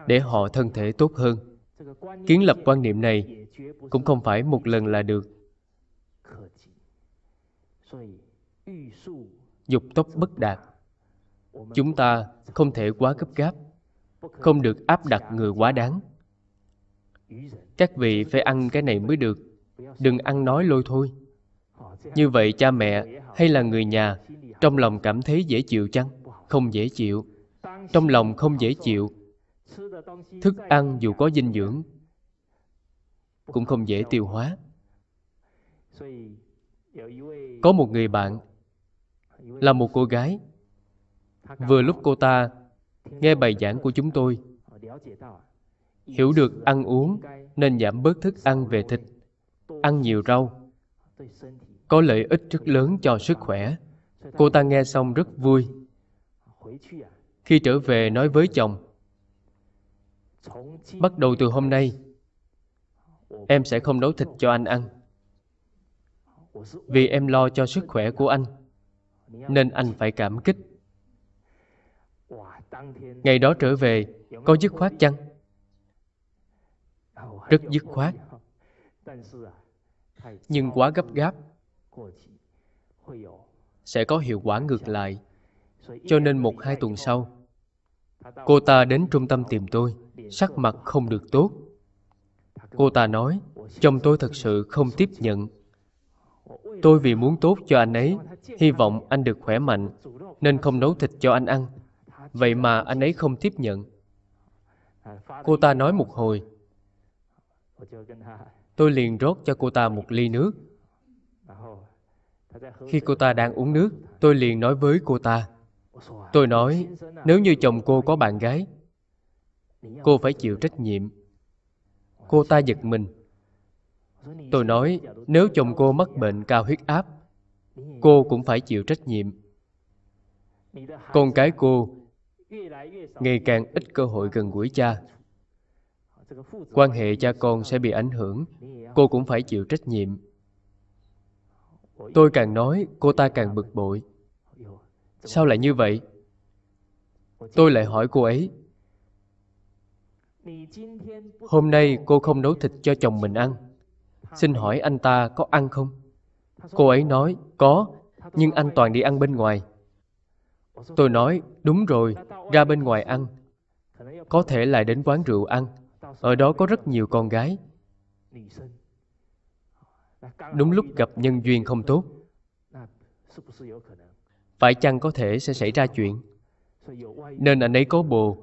để họ thân thể tốt hơn kiến lập quan niệm này cũng không phải một lần là được dục tốc bất đạt chúng ta không thể quá gấp gáp không được áp đặt người quá đáng các vị phải ăn cái này mới được đừng ăn nói lôi thôi như vậy cha mẹ hay là người nhà trong lòng cảm thấy dễ chịu chăng không dễ chịu trong lòng không dễ chịu thức ăn dù có dinh dưỡng cũng không dễ tiêu hóa có một người bạn là một cô gái vừa lúc cô ta nghe bài giảng của chúng tôi hiểu được ăn uống nên giảm bớt thức ăn về thịt ăn nhiều rau có lợi ích rất lớn cho sức khỏe cô ta nghe xong rất vui khi trở về nói với chồng bắt đầu từ hôm nay em sẽ không nấu thịt cho anh ăn vì em lo cho sức khỏe của anh nên anh phải cảm kích Ngày đó trở về Có dứt khoát chăng? Rất dứt khoát Nhưng quá gấp gáp Sẽ có hiệu quả ngược lại Cho nên một hai tuần sau Cô ta đến trung tâm tìm tôi Sắc mặt không được tốt Cô ta nói Chồng tôi thật sự không tiếp nhận Tôi vì muốn tốt cho anh ấy Hy vọng anh được khỏe mạnh Nên không nấu thịt cho anh ăn Vậy mà anh ấy không tiếp nhận. Cô ta nói một hồi. Tôi liền rót cho cô ta một ly nước. Khi cô ta đang uống nước, tôi liền nói với cô ta. Tôi nói, nếu như chồng cô có bạn gái, cô phải chịu trách nhiệm. Cô ta giật mình. Tôi nói, nếu chồng cô mắc bệnh cao huyết áp, cô cũng phải chịu trách nhiệm. Con cái cô ngày càng ít cơ hội gần gũi cha quan hệ cha con sẽ bị ảnh hưởng cô cũng phải chịu trách nhiệm tôi càng nói cô ta càng bực bội sao lại như vậy tôi lại hỏi cô ấy hôm nay cô không nấu thịt cho chồng mình ăn xin hỏi anh ta có ăn không cô ấy nói có nhưng anh toàn đi ăn bên ngoài Tôi nói, đúng rồi, ra bên ngoài ăn. Có thể lại đến quán rượu ăn. Ở đó có rất nhiều con gái. Đúng lúc gặp nhân duyên không tốt. Phải chăng có thể sẽ xảy ra chuyện. Nên anh ấy có bồ.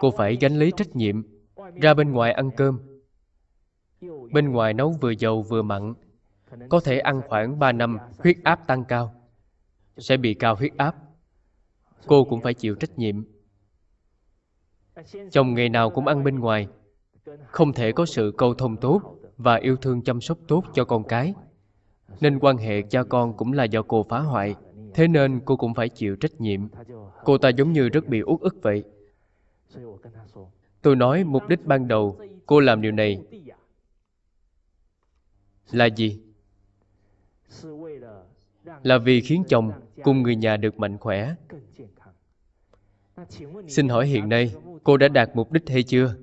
Cô phải gánh lấy trách nhiệm, ra bên ngoài ăn cơm. Bên ngoài nấu vừa dầu vừa mặn, có thể ăn khoảng 3 năm huyết áp tăng cao sẽ bị cao huyết áp cô cũng phải chịu trách nhiệm chồng ngày nào cũng ăn bên ngoài không thể có sự câu thông tốt và yêu thương chăm sóc tốt cho con cái nên quan hệ cha con cũng là do cô phá hoại thế nên cô cũng phải chịu trách nhiệm cô ta giống như rất bị uất ức vậy tôi nói mục đích ban đầu cô làm điều này là gì là vì khiến chồng cùng người nhà được mạnh khỏe. Xin hỏi hiện nay, cô đã đạt mục đích hay chưa?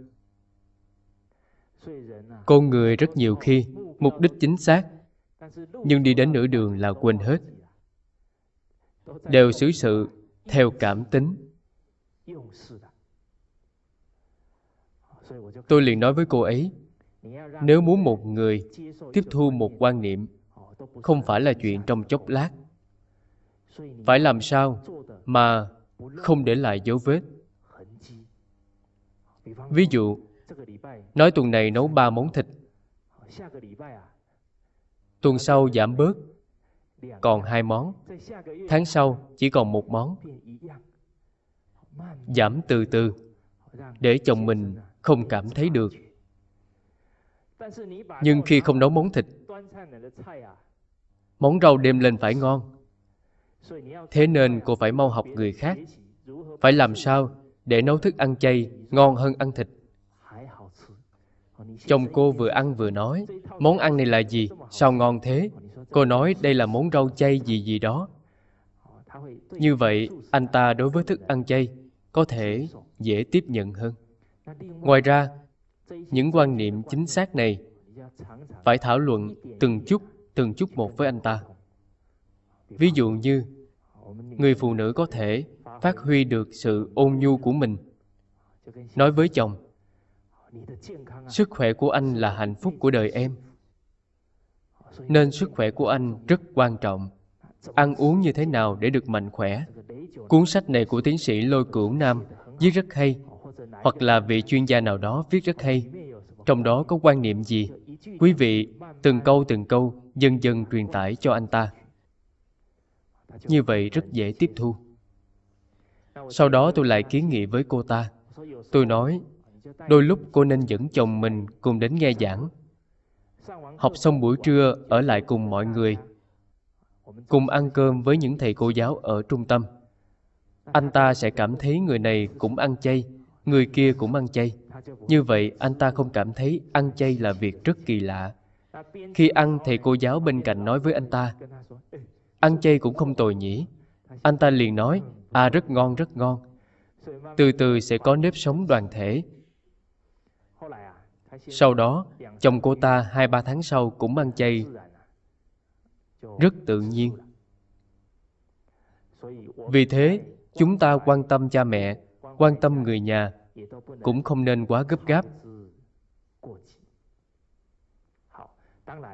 Con người rất nhiều khi, mục đích chính xác, nhưng đi đến nửa đường là quên hết. Đều xử sự theo cảm tính. Tôi liền nói với cô ấy, nếu muốn một người tiếp thu một quan niệm không phải là chuyện trong chốc lát phải làm sao mà không để lại dấu vết ví dụ nói tuần này nấu ba món thịt tuần sau giảm bớt còn hai món tháng sau chỉ còn một món giảm từ từ để chồng mình không cảm thấy được nhưng khi không nấu món thịt Món rau đem lên phải ngon. Thế nên cô phải mau học người khác. Phải làm sao để nấu thức ăn chay ngon hơn ăn thịt. Chồng cô vừa ăn vừa nói, món ăn này là gì? Sao ngon thế? Cô nói đây là món rau chay gì gì đó. Như vậy, anh ta đối với thức ăn chay có thể dễ tiếp nhận hơn. Ngoài ra, những quan niệm chính xác này phải thảo luận từng chút từng chút một với anh ta ví dụ như người phụ nữ có thể phát huy được sự ôn nhu của mình nói với chồng sức khỏe của anh là hạnh phúc của đời em nên sức khỏe của anh rất quan trọng ăn uống như thế nào để được mạnh khỏe cuốn sách này của tiến sĩ lôi cửu nam viết rất hay hoặc là vị chuyên gia nào đó viết rất hay trong đó có quan niệm gì quý vị từng câu từng câu dần dần truyền tải cho anh ta. Như vậy rất dễ tiếp thu. Sau đó tôi lại kiến nghị với cô ta. Tôi nói, đôi lúc cô nên dẫn chồng mình cùng đến nghe giảng. Học xong buổi trưa ở lại cùng mọi người, cùng ăn cơm với những thầy cô giáo ở trung tâm. Anh ta sẽ cảm thấy người này cũng ăn chay, người kia cũng ăn chay. Như vậy anh ta không cảm thấy ăn chay là việc rất kỳ lạ khi ăn, thầy cô giáo bên cạnh nói với anh ta, ăn chay cũng không tồi nhỉ. Anh ta liền nói, à rất ngon, rất ngon. Từ từ sẽ có nếp sống đoàn thể. Sau đó, chồng cô ta hai ba tháng sau cũng ăn chay rất tự nhiên. Vì thế, chúng ta quan tâm cha mẹ, quan tâm người nhà, cũng không nên quá gấp gáp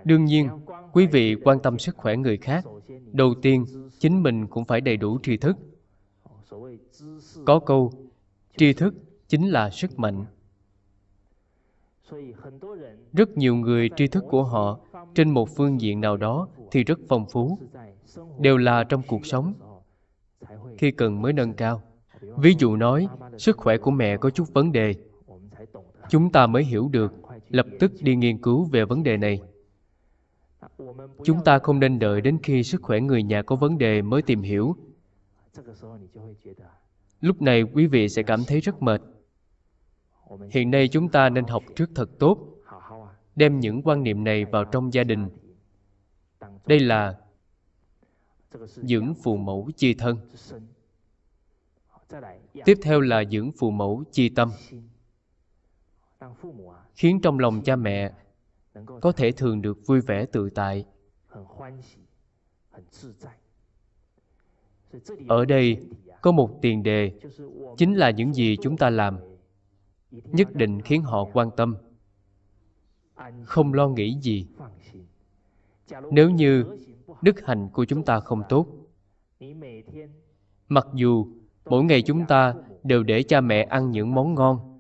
Đương nhiên, quý vị quan tâm sức khỏe người khác, đầu tiên chính mình cũng phải đầy đủ tri thức. Có câu, tri thức chính là sức mạnh. Rất nhiều người tri thức của họ trên một phương diện nào đó thì rất phong phú, đều là trong cuộc sống khi cần mới nâng cao. Ví dụ nói, sức khỏe của mẹ có chút vấn đề, chúng ta mới hiểu được, lập tức đi nghiên cứu về vấn đề này. Chúng ta không nên đợi đến khi sức khỏe người nhà có vấn đề mới tìm hiểu. Lúc này quý vị sẽ cảm thấy rất mệt. Hiện nay chúng ta nên học trước thật tốt, đem những quan niệm này vào trong gia đình. Đây là dưỡng phụ mẫu chi thân. Tiếp theo là dưỡng phụ mẫu chi tâm. Khiến trong lòng cha mẹ có thể thường được vui vẻ tự tại. Ở đây có một tiền đề, chính là những gì chúng ta làm, nhất định khiến họ quan tâm, không lo nghĩ gì. Nếu như đức hạnh của chúng ta không tốt, mặc dù mỗi ngày chúng ta đều để cha mẹ ăn những món ngon,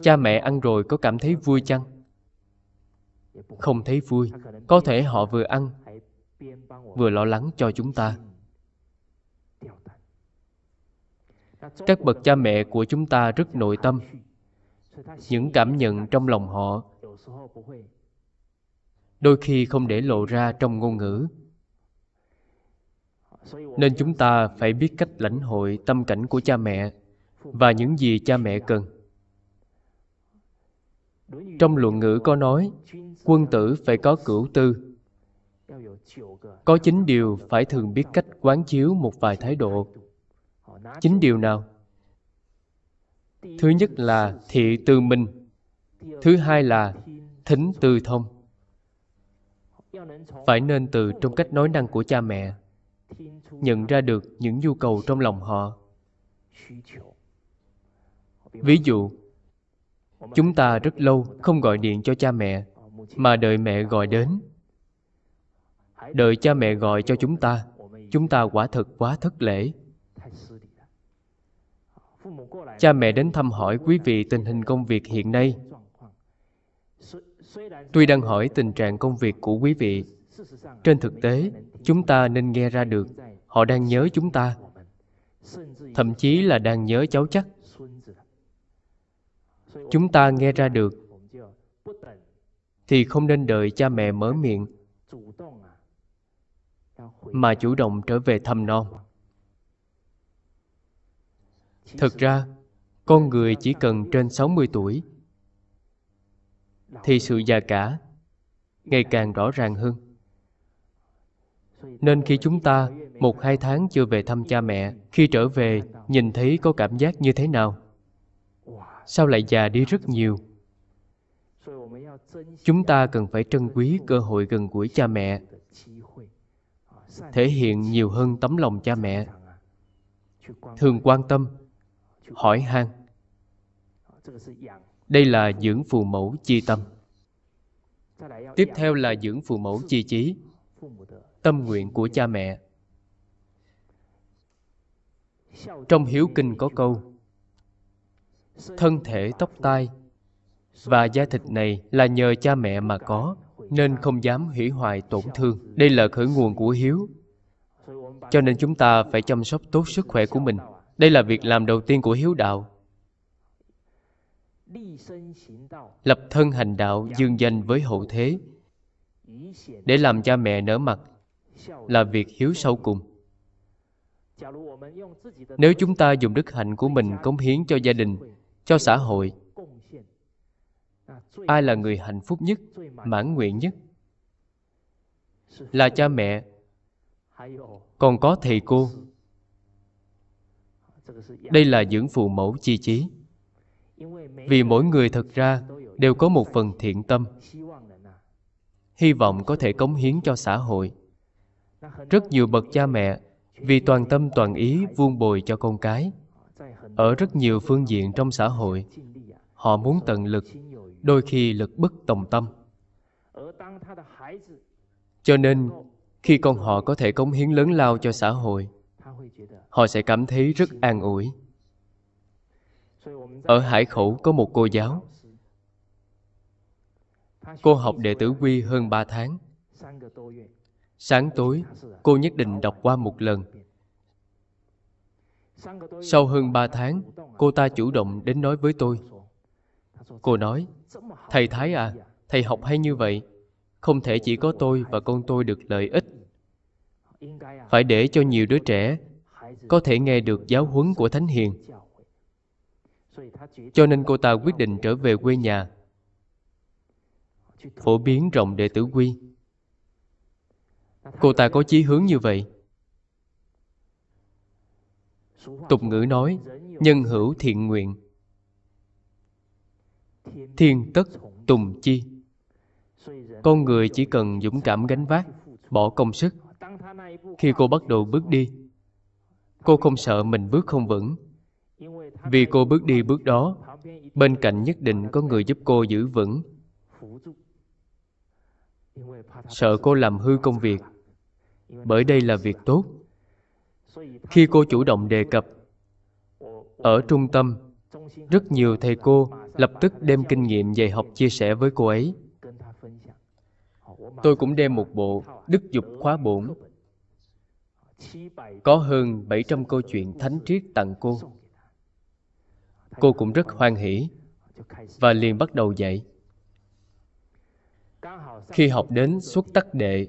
cha mẹ ăn rồi có cảm thấy vui chăng? không thấy vui có thể họ vừa ăn vừa lo lắng cho chúng ta các bậc cha mẹ của chúng ta rất nội tâm những cảm nhận trong lòng họ đôi khi không để lộ ra trong ngôn ngữ nên chúng ta phải biết cách lãnh hội tâm cảnh của cha mẹ và những gì cha mẹ cần trong luận ngữ có nói, quân tử phải có cửu tư. Có chín điều phải thường biết cách quán chiếu một vài thái độ. chín điều nào? Thứ nhất là thị tư minh. Thứ hai là thính tư thông. Phải nên từ trong cách nói năng của cha mẹ, nhận ra được những nhu cầu trong lòng họ. Ví dụ, Chúng ta rất lâu không gọi điện cho cha mẹ, mà đợi mẹ gọi đến. Đợi cha mẹ gọi cho chúng ta, chúng ta quả thật quá thất lễ. Cha mẹ đến thăm hỏi quý vị tình hình công việc hiện nay. Tuy đang hỏi tình trạng công việc của quý vị, trên thực tế, chúng ta nên nghe ra được họ đang nhớ chúng ta, thậm chí là đang nhớ cháu chắc chúng ta nghe ra được thì không nên đợi cha mẹ mở miệng mà chủ động trở về thăm non thực ra con người chỉ cần trên 60 tuổi thì sự già cả ngày càng rõ ràng hơn nên khi chúng ta một hai tháng chưa về thăm cha mẹ khi trở về nhìn thấy có cảm giác như thế nào sao lại già đi rất nhiều. Chúng ta cần phải trân quý cơ hội gần gũi cha mẹ, thể hiện nhiều hơn tấm lòng cha mẹ, thường quan tâm, hỏi han. Đây là dưỡng phụ mẫu chi tâm. Tiếp theo là dưỡng phụ mẫu chi trí, tâm nguyện của cha mẹ. Trong Hiếu Kinh có câu thân thể tóc tai và da thịt này là nhờ cha mẹ mà có nên không dám hủy hoại tổn thương đây là khởi nguồn của hiếu cho nên chúng ta phải chăm sóc tốt sức khỏe của mình đây là việc làm đầu tiên của hiếu đạo lập thân hành đạo dương danh với hậu thế để làm cha mẹ nở mặt là việc hiếu sâu cùng nếu chúng ta dùng đức hạnh của mình cống hiến cho gia đình cho xã hội ai là người hạnh phúc nhất mãn nguyện nhất là cha mẹ còn có thầy cô đây là dưỡng phụ mẫu chi chí vì mỗi người thật ra đều có một phần thiện tâm hy vọng có thể cống hiến cho xã hội rất nhiều bậc cha mẹ vì toàn tâm toàn ý vuông bồi cho con cái ở rất nhiều phương diện trong xã hội họ muốn tận lực đôi khi lực bất tòng tâm cho nên khi con họ có thể cống hiến lớn lao cho xã hội họ sẽ cảm thấy rất an ủi ở hải khẩu có một cô giáo cô học đệ tử quy hơn ba tháng sáng tối cô nhất định đọc qua một lần sau hơn 3 tháng, cô ta chủ động đến nói với tôi. Cô nói, Thầy Thái à, thầy học hay như vậy, không thể chỉ có tôi và con tôi được lợi ích. Phải để cho nhiều đứa trẻ có thể nghe được giáo huấn của Thánh Hiền. Cho nên cô ta quyết định trở về quê nhà, phổ biến rộng đệ tử quy. Cô ta có chí hướng như vậy Tục ngữ nói, nhân hữu thiện nguyện. Thiên tất tùng chi. Con người chỉ cần dũng cảm gánh vác, bỏ công sức. Khi cô bắt đầu bước đi, cô không sợ mình bước không vững. Vì cô bước đi bước đó, bên cạnh nhất định có người giúp cô giữ vững. Sợ cô làm hư công việc, bởi đây là việc tốt khi cô chủ động đề cập ở trung tâm rất nhiều thầy cô lập tức đem kinh nghiệm dạy học chia sẻ với cô ấy tôi cũng đem một bộ đức dục khóa bổn có hơn 700 câu chuyện thánh triết tặng cô. Cô cũng rất hoan hỷ và liền bắt đầu dạy. Khi học đến xuất tắc đệ,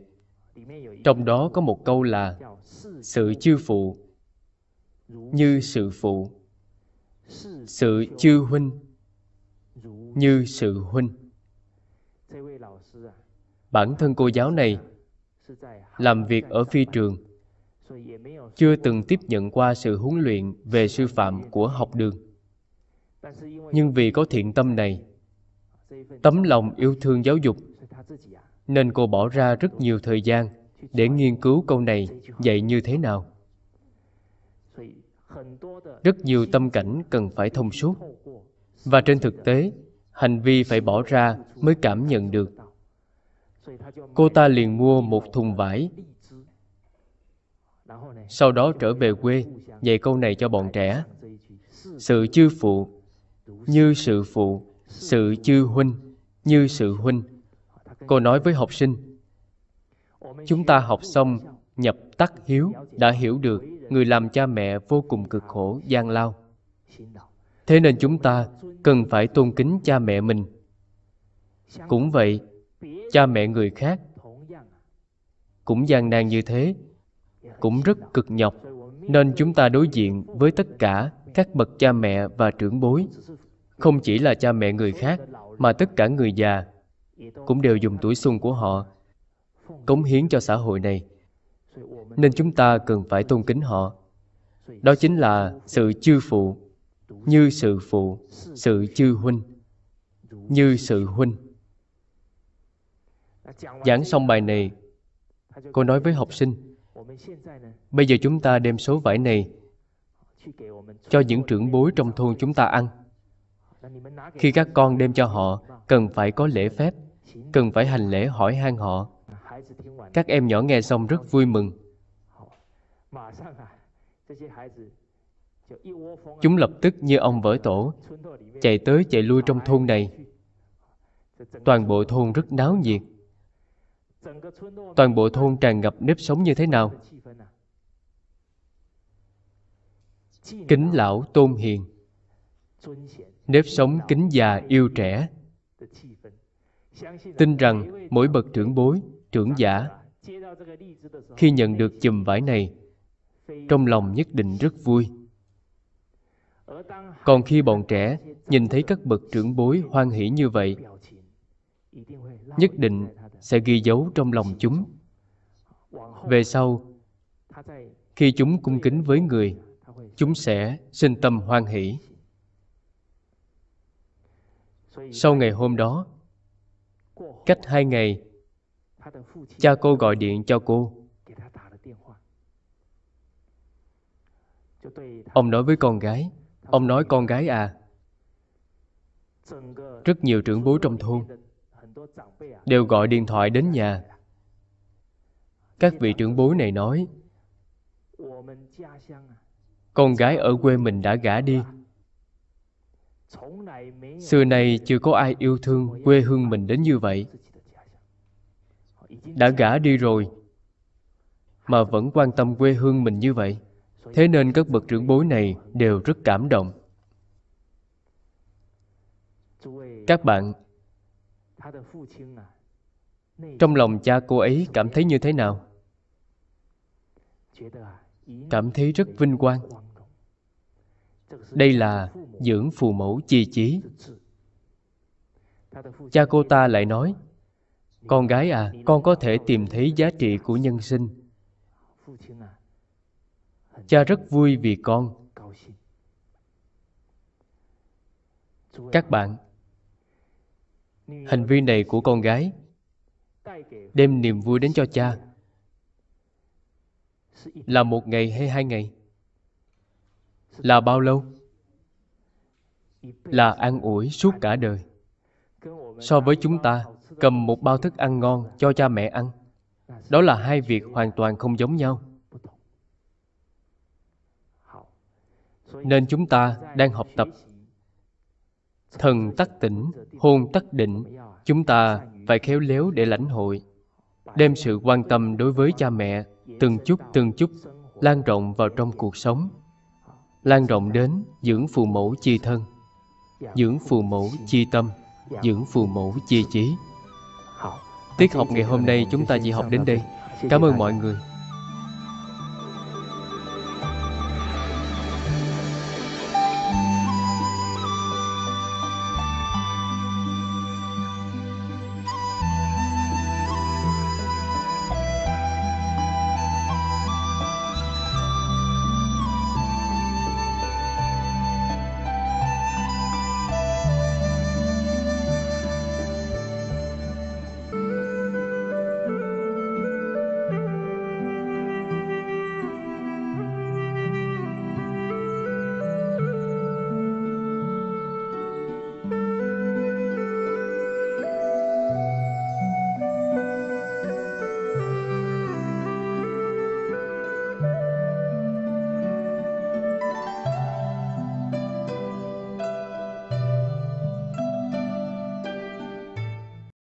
trong đó có một câu là sự chư phụ như sự phụ sự chư huynh như sự huynh bản thân cô giáo này làm việc ở phi trường chưa từng tiếp nhận qua sự huấn luyện về sư phạm của học đường nhưng vì có thiện tâm này tấm lòng yêu thương giáo dục nên cô bỏ ra rất nhiều thời gian để nghiên cứu câu này dạy như thế nào. Rất nhiều tâm cảnh cần phải thông suốt. Và trên thực tế, hành vi phải bỏ ra mới cảm nhận được. Cô ta liền mua một thùng vải. Sau đó trở về quê, dạy câu này cho bọn trẻ. Sự chư phụ, như sự phụ, sự chư huynh, như sự huynh cô nói với học sinh chúng ta học xong nhập tắc hiếu đã hiểu được người làm cha mẹ vô cùng cực khổ gian lao thế nên chúng ta cần phải tôn kính cha mẹ mình cũng vậy cha mẹ người khác cũng gian nan như thế cũng rất cực nhọc nên chúng ta đối diện với tất cả các bậc cha mẹ và trưởng bối không chỉ là cha mẹ người khác mà tất cả người già cũng đều dùng tuổi xuân của họ cống hiến cho xã hội này nên chúng ta cần phải tôn kính họ đó chính là sự chư phụ như sự phụ sự chư huynh như sự huynh giảng xong bài này cô nói với học sinh bây giờ chúng ta đem số vải này cho những trưởng bối trong thôn chúng ta ăn khi các con đem cho họ cần phải có lễ phép cần phải hành lễ hỏi han họ. Các em nhỏ nghe xong rất vui mừng. Chúng lập tức như ông vỡ tổ, chạy tới chạy lui trong thôn này. Toàn bộ thôn rất náo nhiệt. Toàn bộ thôn tràn ngập nếp sống như thế nào? Kính lão tôn hiền, nếp sống kính già yêu trẻ, tin rằng mỗi bậc trưởng bối trưởng giả khi nhận được chùm vải này trong lòng nhất định rất vui còn khi bọn trẻ nhìn thấy các bậc trưởng bối hoan hỷ như vậy nhất định sẽ ghi dấu trong lòng chúng về sau khi chúng cung kính với người chúng sẽ sinh tâm hoan hỷ sau ngày hôm đó Cách hai ngày, cha cô gọi điện cho cô. Ông nói với con gái, ông nói con gái à, rất nhiều trưởng bối trong thôn đều gọi điện thoại đến nhà. Các vị trưởng bối này nói, con gái ở quê mình đã gả đi Xưa này chưa có ai yêu thương quê hương mình đến như vậy. Đã gả đi rồi, mà vẫn quan tâm quê hương mình như vậy. Thế nên các bậc trưởng bối này đều rất cảm động. Các bạn, trong lòng cha cô ấy cảm thấy như thế nào? Cảm thấy rất vinh quang, đây là dưỡng phù mẫu chi chí. Cha cô ta lại nói, Con gái à, con có thể tìm thấy giá trị của nhân sinh. Cha rất vui vì con. Các bạn, hành vi này của con gái đem niềm vui đến cho cha là một ngày hay hai ngày là bao lâu là an ủi suốt cả đời so với chúng ta cầm một bao thức ăn ngon cho cha mẹ ăn đó là hai việc hoàn toàn không giống nhau nên chúng ta đang học tập thần tắc tỉnh hôn tắc định chúng ta phải khéo léo để lãnh hội đem sự quan tâm đối với cha mẹ từng chút từng chút lan rộng vào trong cuộc sống lan rộng đến dưỡng phù mẫu chi thân dưỡng phù mẫu chi tâm dưỡng phù mẫu chi trí tiết học ngày hôm nay chúng ta chỉ học đến đây cảm ơn mọi người